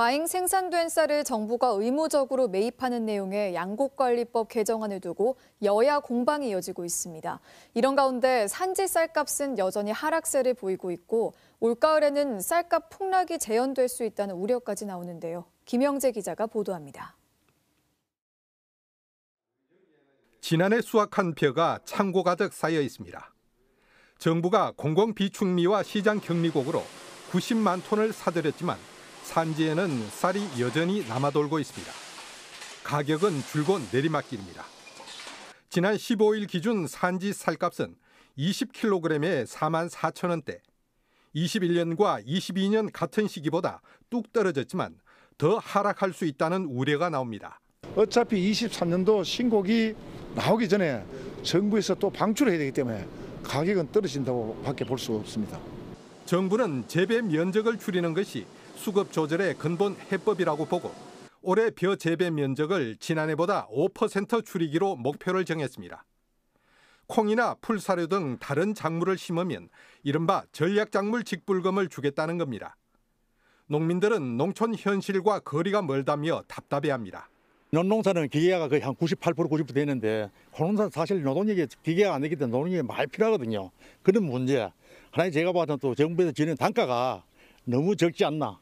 과잉 생산된 쌀을 정부가 의무적으로 매입하는 내용의 양곡관리법 개정안을 두고 여야 공방이 이어지고 있습니다. 이런 가운데 산지 쌀값은 여전히 하락세를 보이고 있고 올가을에는 쌀값 폭락이 재현될 수 있다는 우려까지 나오는데요. 김영재 기자가 보도합니다. 지난해 수확한 벼가 창고 가득 쌓여 있습니다. 정부가 공공 비축미와 시장 격리곡으로 90만 톤을 사들였지만 산지에는 쌀이 여전히 남아돌고 있습니다. 가격은 줄곧 내리막길입니다. 지난 15일 기준 산지 쌀값은 20kg에 4만 4천 원대. 21년과 22년 같은 시기보다 뚝 떨어졌지만 더 하락할 수 있다는 우려가 나옵니다. 어차피 23년도 신곡이 나오기 전에 정부에서 또 방출해야 되기 때문에 가격은 떨어진다고 밖에 볼 수 없습니다. 정부는 재배 면적을 줄이는 것이 수급 조절의 근본 해법이라고 보고 올해 벼 재배 면적을 지난해보다 5% 줄이기로 목표를 정했습니다. 콩이나 풀사료 등 다른 작물을 심으면 이른바 전략작물 직불금을 주겠다는 겁니다. 농민들은 농촌 현실과 거리가 멀다며 답답해합니다. 연농사는 기계가 화 거의 한 98% 90% 되는데 콩농사 그 는 사실 노동력이 기계가 안 되기 때문에 노동력이 많이 필요하거든요. 그런 문제 야 하나님 제가 봤던 또 정부에서 지는 단가가 너무 적지 않나.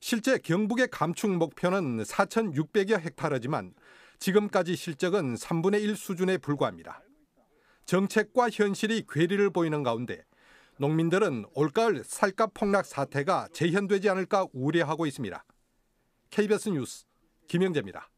실제 경북의 감축 목표는 4,600여 헥타르지만 지금까지 실적은 3분의 1 수준에 불과합니다. 정책과 현실이 괴리를 보이는 가운데 농민들은 올가을 살값 폭락 사태가 재현되지 않을까 우려하고 있습니다. KBS 뉴스 김영재입니다.